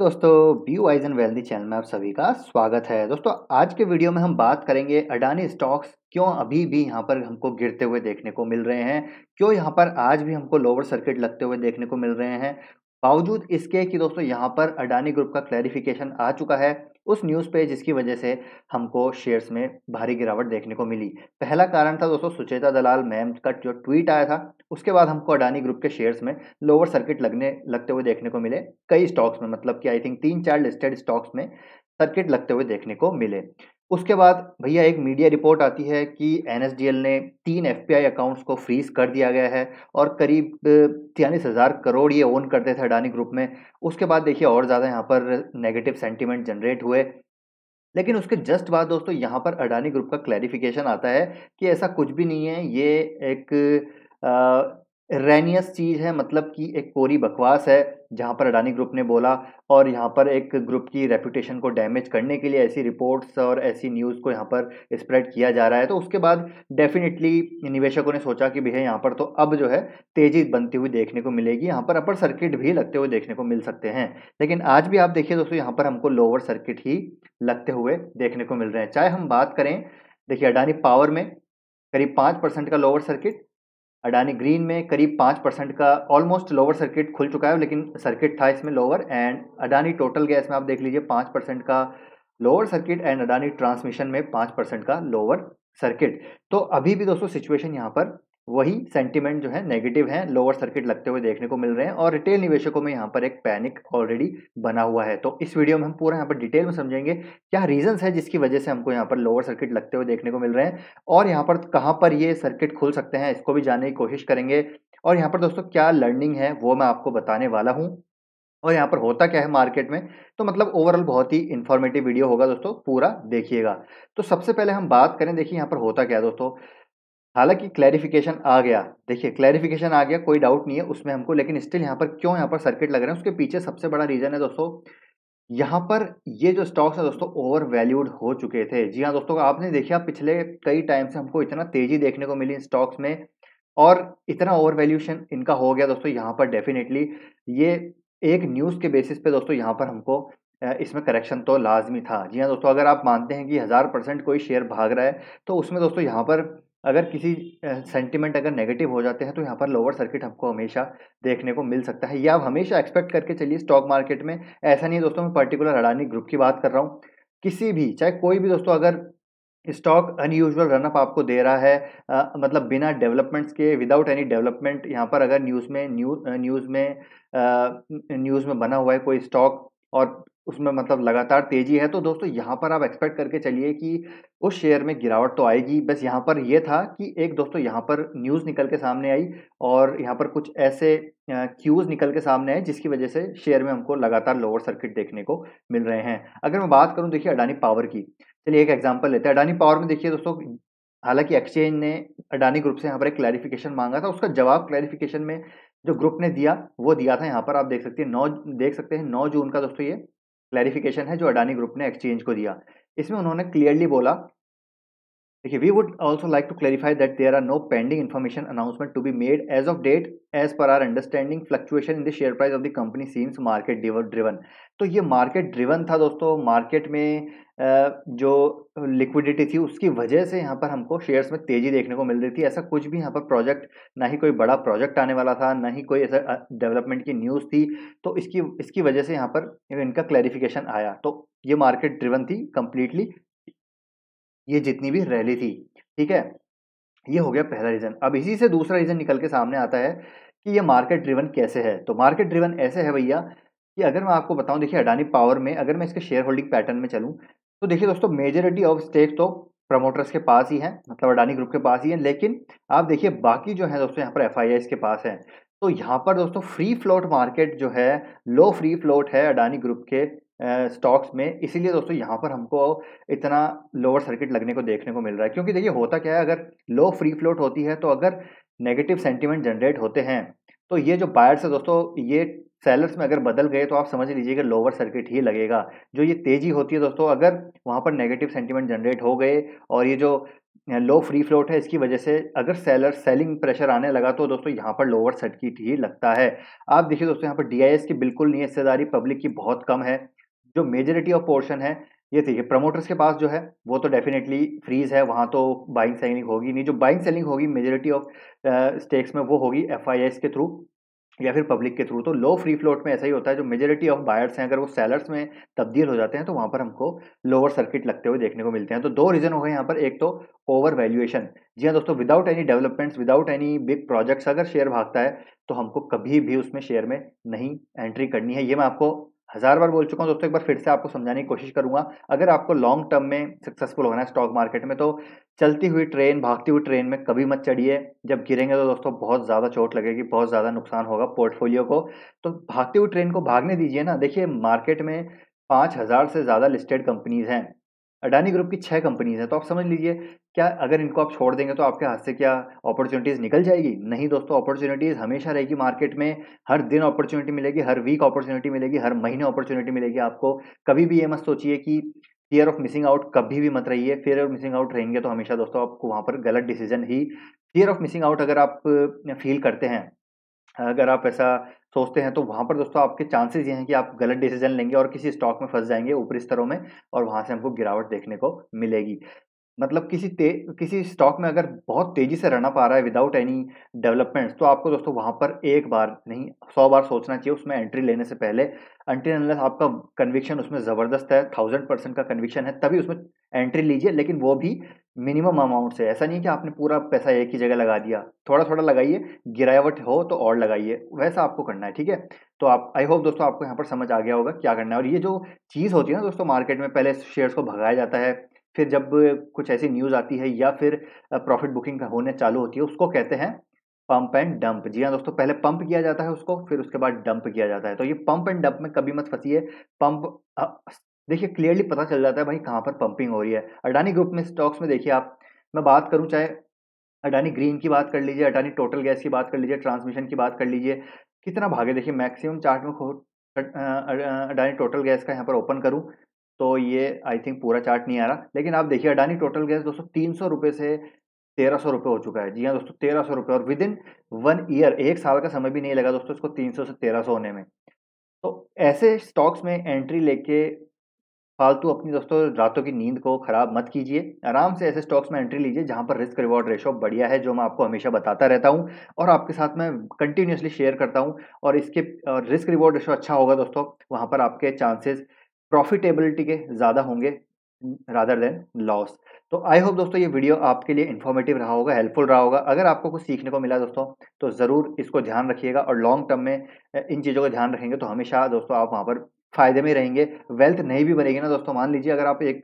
दोस्तों be wise and wealthy channel में आप सभी का स्वागत है दोस्तों आज के वीडियो में हम बात करेंगे अडानी स्टॉक्स क्यों अभी भी यहाँ पर हमको गिरते हुए देखने को मिल रहे हैं क्यों यहाँ पर आज भी हमको लोअर सर्किट लगते हुए देखने को मिल रहे हैं बावजूद इसके कि दोस्तों यहाँ पर अडानी ग्रुप का क्लैरिफिकेशन आ चुका है उस न्यूज़ पे जिसकी वजह से हमको शेयर्स में भारी गिरावट देखने को मिली पहला कारण था दोस्तों सुचेता दलाल मैम का जो ट्वीट आया था उसके बाद हमको अडानी ग्रुप के शेयर्स में लोअर सर्किट लगने लगते हुए देखने को मिले कई स्टॉक्स में मतलब कि आई थिंक तीन चार लिस्टेड स्टॉक्स में सर्किट लगते हुए देखने को मिले उसके बाद भैया एक मीडिया रिपोर्ट आती है कि एन ने तीन एफ अकाउंट्स को फ्रीज कर दिया गया है और करीब तयलीस हज़ार करोड़ ये ओन करते थे अडानी ग्रुप में उसके बाद देखिए और ज़्यादा यहाँ पर नेगेटिव सेंटिमेंट जनरेट हुए लेकिन उसके जस्ट बाद दोस्तों यहाँ पर अडानी ग्रुप का क्लैरिफिकेशन आता है कि ऐसा कुछ भी नहीं है ये एक रैनियस चीज़ है मतलब कि एक कोरी बकवास है जहाँ पर अडानी ग्रुप ने बोला और यहाँ पर एक ग्रुप की रेपुटेशन को डैमेज करने के लिए ऐसी रिपोर्ट्स और ऐसी न्यूज़ को यहाँ पर स्प्रेड किया जा रहा है तो उसके बाद डेफिनेटली निवेशकों ने सोचा कि भैया यहाँ पर तो अब जो है तेज़ी बनती हुई देखने को मिलेगी यहाँ पर अपर सर्किट भी लगते हुए देखने को मिल सकते हैं लेकिन आज भी आप देखिए दोस्तों यहाँ पर हमको लोअर सर्किट ही लगते हुए देखने को मिल रहे हैं चाहे हम बात करें देखिए अडानी पावर में करीब पाँच परसेंट का लोअर सर्किट अडानी ग्रीन में करीब पाँच परसेंट का ऑलमोस्ट लोअर सर्किट खुल चुका है लेकिन सर्किट था इसमें lower and Adani total gas में आप देख लीजिए पाँच परसेंट का lower circuit and Adani transmission में पाँच परसेंट का लोअर सर्किट तो अभी भी दोस्तों सिचुएशन यहाँ पर वही सेंटीमेंट जो है नेगेटिव है लोअर सर्किट लगते हुए देखने को मिल रहे हैं और रिटेल निवेशकों में यहाँ पर एक पैनिक ऑलरेडी बना हुआ है तो इस वीडियो में हम पूरा यहाँ पर डिटेल में समझेंगे क्या रीजंस है जिसकी वजह से हमको यहाँ पर लोअर सर्किट लगते हुए देखने को मिल रहे हैं और यहाँ पर कहाँ पर ये सर्किट खुल सकते हैं इसको भी जानने की कोशिश करेंगे और यहाँ पर दोस्तों क्या लर्निंग है वो मैं आपको बताने वाला हूँ और यहाँ पर होता क्या है मार्केट में तो मतलब ओवरऑल बहुत ही इन्फॉर्मेटिव वीडियो होगा दोस्तों पूरा देखिएगा तो सबसे पहले हम बात करें देखिए यहाँ पर होता क्या है दोस्तों हालांकि क्लैरिफिकेशन आ गया देखिए क्लैरिफिकेशन आ गया कोई डाउट नहीं है उसमें हमको लेकिन स्टिल यहाँ पर क्यों यहाँ पर सर्किट लग रहे हैं उसके पीछे सबसे बड़ा रीजन है दोस्तों यहाँ पर ये जो स्टॉक्स है दोस्तों ओवर वैल्यूड हो चुके थे जी हाँ दोस्तों आपने देखा पिछले कई टाइम से हमको इतना तेजी देखने को मिली इन स्टॉक्स में और इतना ओवर वैल्यूशन इनका हो गया दोस्तों यहाँ पर डेफिनेटली ये एक न्यूज़ के बेसिस पे दोस्तों यहाँ पर हमको इसमें करेक्शन तो लाजमी था जी हाँ दोस्तों अगर आप मानते हैं कि हज़ार परसेंट कोई शेयर भाग रहा है तो उसमें दोस्तों यहाँ पर अगर किसी सेंटिमेंट अगर नेगेटिव हो जाते हैं तो यहाँ पर लोअर सर्किट हमको हमेशा देखने को मिल सकता है या आप हमेशा एक्सपेक्ट करके चलिए स्टॉक मार्केट में ऐसा नहीं है दोस्तों मैं पर्टिकुलर अडानी ग्रुप की बात कर रहा हूँ किसी भी चाहे कोई भी दोस्तों अगर स्टॉक अनयूजल रनअप आपको दे रहा है आ, मतलब बिना डेवलपमेंट्स के विदाउट एनी डेवलपमेंट यहाँ पर अगर न्यूज़ में न्यूज़ न्यूज़ में न्यूज़ में बना हुआ है कोई स्टॉक और उसमें मतलब लगातार तेजी है तो दोस्तों यहाँ पर आप एक्सपेक्ट करके चलिए कि उस शेयर में गिरावट तो आएगी बस यहाँ पर यह था कि एक दोस्तों यहाँ पर न्यूज़ निकल के सामने आई और यहाँ पर कुछ ऐसे क्यूज़ निकल के सामने आए जिसकी वजह से शेयर में हमको लगातार लोअर सर्किट देखने को मिल रहे हैं अगर मैं बात करूँ देखिए अडानी पावर की चलिए एक एग्जाम्पल लेते हैं अडानी पावर में देखिए दोस्तों हालांकि एक्सचेंज ने अडानी ग्रुप से यहाँ पर एक क्लैरिफिकेशन मांगा था उसका जवाब क्लैरिफिकेशन में जो ग्रुप ने दिया वो दिया था यहाँ पर आप देख सकते हैं नौ देख सकते हैं नौ जून का दोस्तों ये क्लैरिफिकेशन है जो अडानी ग्रुप ने एक्सचेंज को दिया इसमें उन्होंने क्लियरली बोला देखिए we would also like to clarify that there are no pending information announcement to be made as of date as per our understanding fluctuation in the share price of the company seems market driven तो ये market driven था दोस्तों market में जो liquidity थी उसकी वजह से यहाँ पर हमको शेयर्स में तेज़ी देखने को मिल रही थी ऐसा कुछ भी यहाँ पर प्रोजेक्ट ना ही कोई बड़ा प्रोजेक्ट आने वाला था ना ही कोई ऐसा डेवलपमेंट की न्यूज़ थी तो इसकी इसकी वजह से यहाँ पर इनका क्लैरिफिकेशन आया तो ये मार्केट ड्रिवन थी कम्प्लीटली ये जितनी भी रैली थी ठीक है ये हो गया पहला रीज़न अब इसी से दूसरा रीज़न निकल के सामने आता है कि ये मार्केट ड्रिवन कैसे है तो मार्केट ड्रिवन ऐसे है भैया कि अगर मैं आपको बताऊं देखिए अडानी पावर में अगर मैं इसके शेयर होल्डिंग पैटर्न में चलूं तो देखिए दोस्तों मेजोरिटी ऑफ स्टेक तो प्रमोटर्स के पास ही है मतलब अडानी ग्रुप के पास ही है लेकिन आप देखिए बाकी जो है दोस्तों यहाँ पर एफ के पास है तो यहाँ पर दोस्तों फ्री फ्लोट मार्केट जो है लो फ्री फ्लोट है अडानी ग्रुप के स्टॉक्स में इसीलिए दोस्तों यहाँ पर हमको इतना लोअर सर्किट लगने को देखने को मिल रहा है क्योंकि देखिए होता क्या है अगर लो फ्री फ्लोट होती है तो अगर नेगेटिव सेंटीमेंट जनरेट होते हैं तो ये जो बायर्स है दोस्तों ये सेलर्स में अगर बदल गए तो आप समझ लीजिए कि लोअर सर्किट ही लगेगा जो ये तेज़ी होती है दोस्तों अगर वहाँ पर नेगेटिव सेंटीमेंट जनरेट हो गए और ये जो लो फ्री फ्लोट है इसकी वजह से अगर सेलर सेलिंग प्रेशर आने लगा तो दोस्तों यहाँ पर लोअर सर्किट ही लगता है आप देखिए दोस्तों यहाँ पर डी की बिल्कुल नहीं हिस्सेदारी पब्लिक की बहुत कम है जो मेजोरिटी ऑफ पोर्शन है ये ठीक प्रमोटर्स के पास जो है वो तो डेफिनेटली फ्रीज है वहाँ तो बाइंग सेलिंग होगी नहीं जो बाइंग सेलिंग होगी मेजोरिटी ऑफ स्टेक्स में वो होगी एफ के थ्रू या फिर पब्लिक के थ्रू तो लो फ्री फ्लोट में ऐसा ही होता है जो मेजोरिटी ऑफ बायर्स हैं अगर वो सेलर्स में तब्दील हो जाते हैं तो वहाँ पर हमको लोअर सर्किट लगते हुए देखने को मिलते हैं तो दो रीज़न हो गए यहाँ पर एक तो ओवर वैल्यूएशन जी हाँ दोस्तों without any developments without any big projects अगर शेयर भागता है तो हमको कभी भी उसमें शेयर में नहीं एंट्री करनी है ये मैं आपको हज़ार बार बोल चुका हूँ दोस्तों एक बार फिर से आपको समझाने की कोशिश करूँगा अगर आपको लॉन्ग टर्म में सक्सेसफुल होना है स्टॉक मार्केट में तो चलती हुई ट्रेन भागती हुई ट्रेन में कभी मत चढ़िए जब गिरेंगे तो दोस्तों बहुत ज़्यादा चोट लगेगी बहुत ज़्यादा नुकसान होगा पोर्टफोलियो को तो भागती हुई ट्रेन को भागने दीजिए ना देखिए मार्केट में पाँच हज़ार से ज़्यादा लिस्टेड कंपनीज़ हैं अडानी ग्रुप की छः कंपनीज हैं तो आप समझ लीजिए क्या अगर इनको आप छोड़ देंगे तो आपके हाथ से क्या अपॉर्चुनिटीज़ निकल जाएगी नहीं दोस्तों अपॉर्चुनिटीज़ हमेशा रहेगी मार्केट में हर दिन अपॉर्चुनिटी मिलेगी हर वीक अपॉर्चुनिटी मिलेगी हर महीने अपॉर्चुनिटी मिलेगी आपको कभी भी ये मत सोचिए कि फियर ऑफ मिसिंग आउट कभी भी मत रहिए फियर ऑफ मिसिंग आउट रहेंगे तो हमेशा दोस्तों आपको वहाँ पर गलत डिसीजन ही फियर ऑफ मिसिंग आउट अगर आप फील करते हैं अगर आप ऐसा सोचते हैं तो वहाँ पर दोस्तों आपके चांसेस ये हैं कि आप गलत डिसीजन लेंगे और किसी स्टॉक में फंस जाएंगे ऊपरी स्तरों में और वहाँ से हमको गिरावट देखने को मिलेगी मतलब किसी ते, किसी स्टॉक में अगर बहुत तेज़ी से रहना पा रहा है विदाउट एनी डेवलपमेंट्स तो आपको दोस्तों वहाँ पर एक बार नहीं सौ बार सोचना चाहिए उसमें एंट्री लेने से पहले एंट्री अनलेस आपका कन्विक्शन उसमें ज़बरदस्त है थाउजेंड परसेंट का कन्विक्शन है तभी उसमें एंट्री लीजिए लेकिन वो भी मिनिमम अमाउंट से ऐसा नहीं है कि आपने पूरा पैसा एक ही जगह लगा दिया थोड़ा थोड़ा लगाइए गिरावट हो तो और लगाइए वैसा आपको करना है ठीक है तो आप आई होप दोस्तों आपको यहाँ पर समझ आ गया होगा क्या करना है और ये जो चीज़ होती है ना दोस्तों मार्केट में पहले शेयर्स को भगाया जाता है फिर जब कुछ ऐसी न्यूज़ आती है या फिर प्रॉफिट बुकिंग होने चालू होती है उसको कहते हैं पंप एंड डंप जी हाँ दोस्तों पहले पंप किया जाता है उसको फिर उसके बाद डंप किया जाता है तो ये पंप एंड डंप में कभी मत फंसीए पंप देखिए क्लियरली पता चल जाता है भाई कहाँ पर पंपिंग हो रही है अडानी ग्रुप में स्टॉक्स में देखिए आप मैं बात करूँ चाहे अडानी ग्रीन की बात कर लीजिए अडानी टोटल गैस की बात कर लीजिए ट्रांसमिशन की बात कर लीजिए कितना भागे देखिए मैक्सिमम चार्ट में अडानी टोटल गैस का यहाँ पर ओपन करूँ तो ये आई थिंक पूरा चार्ट नहीं आ रहा लेकिन आप देखिए अडानी टोटल गैस दोस्तों तीन सौ रुपये से तेरह सौ रुपये हो चुका है जी हाँ दोस्तों तेरह सौ रुपये और विद इन वन ईयर एक साल का समय भी नहीं लगा दोस्तों इसको तीन सौ से तेरह सौ होने में तो ऐसे स्टॉक्स में एंट्री लेके फालतू अपनी दोस्तों रातों की नींद को ख़राब मत कीजिए आराम से ऐसे स्टॉक्स में एंट्री लीजिए जहाँ पर रिस्क रिवॉर्ड रेशो बढ़िया है जो मैं आपको हमेशा बताता रहता हूँ और आपके साथ मैं कंटिन्यूसली शेयर करता हूँ और इसके रिस्क रिवॉर्ड रेशो अच्छा होगा दोस्तों वहाँ पर आपके चांसेस प्रॉफिटेबिलिटी के ज़्यादा होंगे रादर देन लॉस तो आई होप दोस्तों ये वीडियो आपके लिए इन्फॉर्मेटिव रहा होगा हेल्पफुल रहा होगा अगर आपको कुछ सीखने को मिला दोस्तों तो ज़रूर इसको ध्यान रखिएगा और लॉन्ग टर्म में इन चीज़ों का ध्यान रखेंगे तो हमेशा दोस्तों आप वहाँ पर फायदे में रहेंगे वेल्थ नहीं भी बनेगी ना दोस्तों मान लीजिए अगर आप एक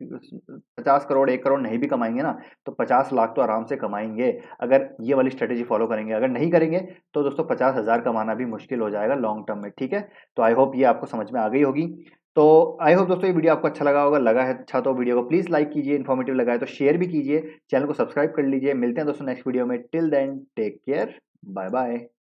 पचास करोड़ एक करोड़ नहीं भी कमाएंगे ना तो पचास लाख तो आराम से कमाएंगे अगर ये वाली स्ट्रेटेजी फॉलो करेंगे अगर नहीं करेंगे तो दोस्तों पचास हज़ार कमाना भी मुश्किल हो जाएगा लॉन्ग टर्म में ठीक है तो आई होप ये आपको समझ में आ गई होगी तो आई होप दोस्तों ये वीडियो आपको अच्छा लगा होगा लगा है अच्छा तो वीडियो को प्लीज़ लाइक कीजिए इन्फॉर्मेटिव लगा है तो शेयर भी कीजिए चैनल को सब्सक्राइब कर लीजिए मिलते हैं दोस्तों नेक्स्ट वीडियो में till then take care bye bye